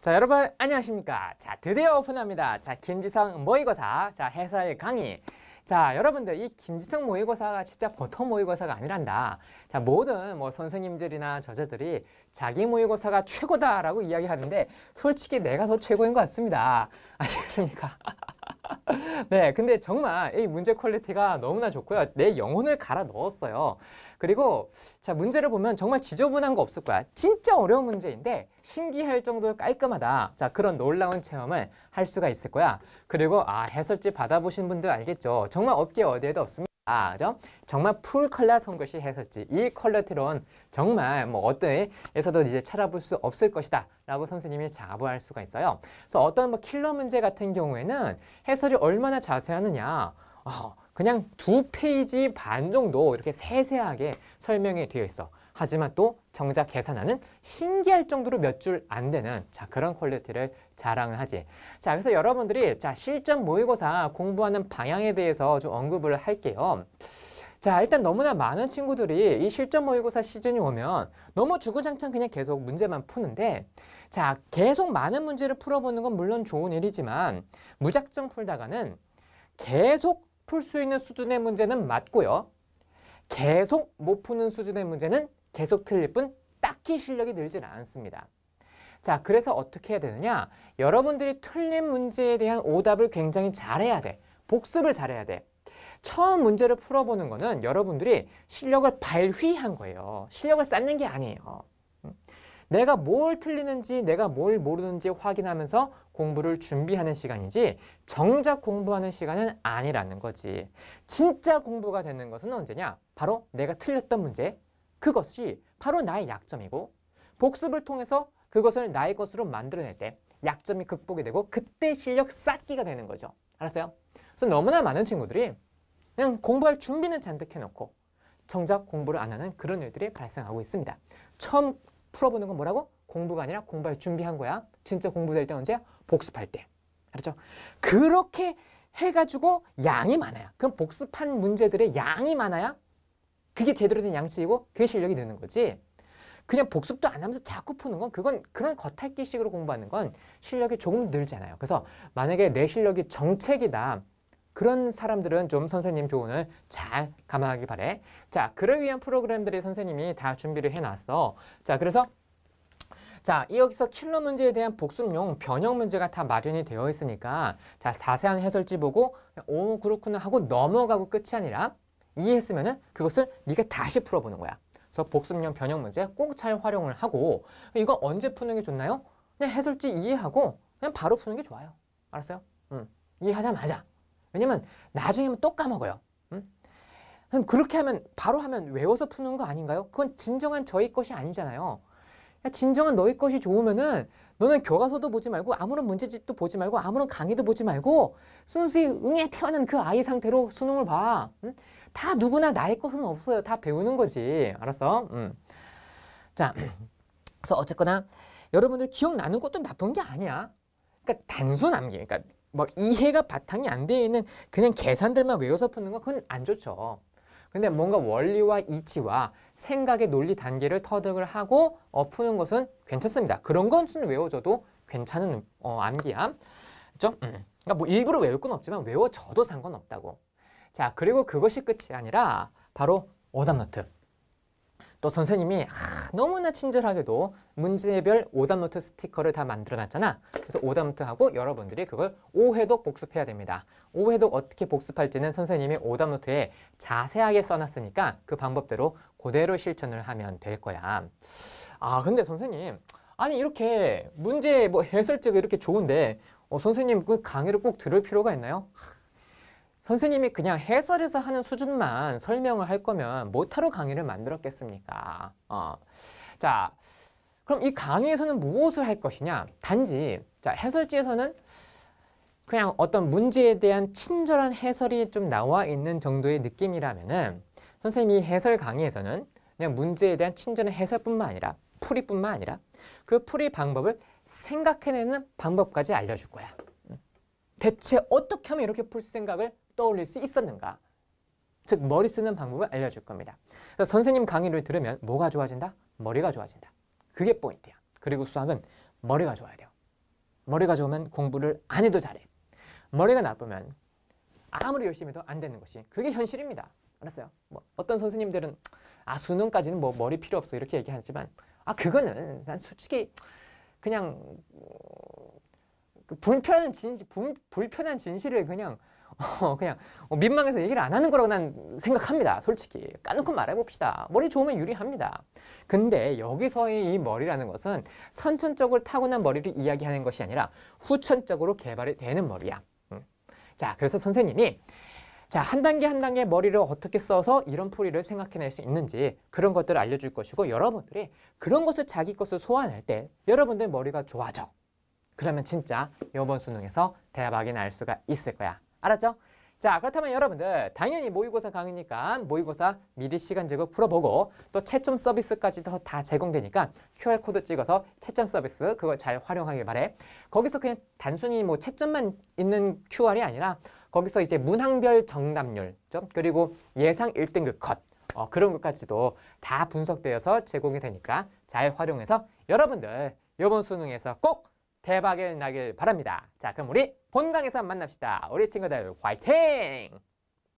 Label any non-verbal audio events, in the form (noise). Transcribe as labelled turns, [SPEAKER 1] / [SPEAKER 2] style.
[SPEAKER 1] 자 여러분 안녕하십니까 자 드디어 오픈합니다 자 김지성 모의고사 자 회사의 강의 자 여러분들 이 김지성 모의고사가 진짜 보통 모의고사가 아니란다 자 모든 뭐 선생님들이나 저자들이 자기 모의고사가 최고다라고 이야기하는데 솔직히 내가 더 최고인 것 같습니다 아시겠습니까 (laughs) 네, 근데 정말 이 문제 퀄리티가 너무나 좋고요. 내 영혼을 갈아 넣었어요. 그리고 자 문제를 보면 정말 지저분한 거 없을 거야. 진짜 어려운 문제인데 신기할 정도로 깔끔하다. 자 그런 놀라운 체험을 할 수가 있을 거야. 그리고 아 해설지 받아보신 분들 알겠죠. 정말 업계 어디에도 없습니다. 아, 그죠 정말 풀 컬러 선글씨 해설지 이 컬러티론 정말 뭐 어떤 에서도 이제 찾아볼 수 없을 것이다 라고 선생님이 자부할 수가 있어요 그래서 어떤 뭐 킬러 문제 같은 경우에는 해설이 얼마나 자세하느냐 어, 그냥 두 페이지 반 정도 이렇게 세세하게 설명이 되어 있어 하지만 또 정작 계산하는 신기할 정도로 몇 줄 안 되는 자 그런 퀄리티를 자랑을 하지. 자 그래서 여러분들이 자 실전 모의고사 공부하는 방향에 대해서 좀 언급을 할게요. 자 일단 너무나 많은 친구들이 이 실전 모의고사 시즌이 오면 너무 주구장창 그냥 계속 문제만 푸는데 자 계속 많은 문제를 풀어보는 건 물론 좋은 일이지만 무작정 풀다가는 계속 풀 수 있는 수준의 문제는 맞고요. 계속 못 푸는 수준의 문제는 계속 틀릴 뿐 딱히 실력이 늘진 않습니다. 자, 그래서 어떻게 해야 되느냐? 여러분들이 틀린 문제에 대한 오답을 굉장히 잘해야 돼. 복습을 잘해야 돼. 처음 문제를 풀어보는 거는 여러분들이 실력을 발휘한 거예요. 실력을 쌓는 게 아니에요. 음. 내가 뭘 틀리는지 내가 뭘 모르는지 확인하면서 공부를 준비하는 시간이지 정작 공부하는 시간은 아니라는 거지. 진짜 공부가 되는 것은 언제냐? 바로 내가 틀렸던 문제, 그것이 바로 나의 약점이고 복습을 통해서 그것을 나의 것으로 만들어낼 때 약점이 극복이 되고 그때 실력 쌓기가 되는 거죠. 알았어요? 그래서 너무나 많은 친구들이 그냥 공부할 준비는 잔뜩 해놓고 정작 공부를 안 하는 그런 일들이 발생하고 있습니다. 처음 풀어보는 건 뭐라고? 공부가 아니라 공부할 준비한 거야. 진짜 공부될 때 언제야? 복습할 때. 알았죠? 그렇게 해가지고 양이 많아야. 그럼 복습한 문제들의 양이 많아야 그게 제대로 된양치이고 그게 실력이 되는 거지. 그냥 복습도 안 하면서 자꾸 푸는 건 그건 그런 겉핥기식으로 공부하는 건 실력이 조금 늘잖아요. 그래서 만약에 내 실력이 정책이다. 그런 사람들은 좀 선생님 조언을 잘 감안하기 바래. 자, 그를 위한 프로그램들이 선생님이 다 준비를 해놨어. 자, 그래서 자, 여기서 킬러 문제에 대한 복습용 변형 문제가 다 마련이 되어 있으니까 자, 자세한 해설지 보고 오, 어, 그렇구나 하고 넘어가고 끝이 아니라 이해했으면 은 그것을 네가 다시 풀어보는 거야. 그래서 복습용 변형 문제 꼭 잘 활용을 하고 이거 언제 푸는 게 좋나요? 그냥 해설지 이해하고 그냥 바로 푸는 게 좋아요. 알았어요? 응. 이해하자마자. 왜냐면 나중에 하면 또 까먹어요. 응? 그럼 그렇게 하면 바로 하면 외워서 푸는 거 아닌가요? 그건 진정한 저의 것이 아니잖아요. 그러니까 진정한 너희 것이 좋으면은 너는 교과서도 보지 말고 아무런 문제집도 보지 말고 아무런 강의도 보지 말고 순수히 응에 태어난 그 아이 상태로 수능을 봐. 응? 다 누구나 나의 것은 없어요. 다 배우는 거지. 알았어? 음. 자, 그래서 어쨌거나 여러분들 기억 나는 것도 나쁜 게 아니야. 그러니까 단순한 게, 그러니까 뭐 이해가 바탕이 안 되어 있는 그냥 계산들만 외워서 푸는 건 그건 안 좋죠. 근데 뭔가 원리와 이치와 생각의 논리 단계를 터득을 하고 어, 푸는 것은 괜찮습니다. 그런 것은 외워져도 괜찮은 어, 암기야. 그죠 음. 그러니까 뭐 일부러 외울 건 없지만 외워져도 상관없다고. 자, 그리고 그것이 끝이 아니라 바로 오답노트. 또 선생님이 아, 너무나 친절하게도 문제별 오답노트 스티커를 다 만들어놨잖아. 그래서 오답노트하고 여러분들이 그걸 오해독 복습해야 됩니다. 오해독 어떻게 복습할지는 선생님이 오답노트에 자세하게 써놨으니까 그 방법대로 그대로 실천을 하면 될 거야. 아 근데 선생님 아니 이렇게 문제 뭐 해설지가 이렇게 좋은데 어, 선생님 그 강의를 꼭 들을 필요가 있나요? 선생님이 그냥 해설에서 하는 수준만 설명을 할 거면 모타로 뭐 강의를 만들었겠습니까? 어. 자, 그럼 이 강의에서는 무엇을 할 것이냐? 단지 자 해설지에서는 그냥 어떤 문제에 대한 친절한 해설이 좀 나와 있는 정도의 느낌이라면 선생님이 해설 강의에서는 그냥 문제에 대한 친절한 해설뿐만 아니라 풀이뿐만 아니라 그 풀이 방법을 생각해내는 방법까지 알려줄 거야. 음. 대체 어떻게 하면 이렇게 풀 생각을 떠올릴 수 있었는가? 즉 머리 쓰는 방법을 알려줄 겁니다. 선생님 강의를 들으면 뭐가 좋아진다? 머리가 좋아진다. 그게 포인트야. 그리고 수학은 머리가 좋아야 돼요. 머리가 좋으면 공부를 안 해도 잘해. 머리가 나쁘면 아무리 열심히 해도 안 되는 것이 그게 현실입니다. 알았어요? 뭐 어떤 선생님들은 아 수능까지는 뭐 머리 필요 없어 이렇게 얘기하지만 아 그거는 난 솔직히 그냥 그 불편한 진실 불, 불편한 진실을 그냥 (laughs) 어, 그냥 어, 민망해서 얘기를 안 하는 거라고 난 생각합니다. 솔직히 까놓고 말해봅시다. 머리 좋으면 유리합니다. 근데 여기서의 이 머리라는 것은 선천적으로 타고난 머리를 이야기하는 것이 아니라 후천적으로 개발이 되는 머리야. 음. 자, 그래서 선생님이 자, 한 단계 한 단계 머리를 어떻게 써서 이런 풀이를 생각해낼 수 있는지 그런 것들을 알려줄 것이고 여러분들이 그런 것을 자기 것을 소환할 때 여러분들 머리가 좋아져. 그러면 진짜 이번 수능에서 대박이 날 수가 있을 거야. 알았죠? 자 그렇다면 여러분들 당연히 모의고사 강의니까 모의고사 미리 시간 제거 풀어보고 또 채점 서비스까지 도다 제공되니까 QR코드 찍어서 채점 서비스 그걸 잘 활용하길 바래 거기서 그냥 단순히 뭐 채점만 있는 QR이 아니라 거기서 이제 문항별 정답률 좀 그리고 예상 1등급 컷 어, 그런 것까지도 다 분석되어서 제공이 되니까 잘 활용해서 여러분들 이번 수능에서 꼭 대박이 나길 바랍니다. 자, 그럼 우리 본강에서 만납시다. 우리 친구들 화이팅!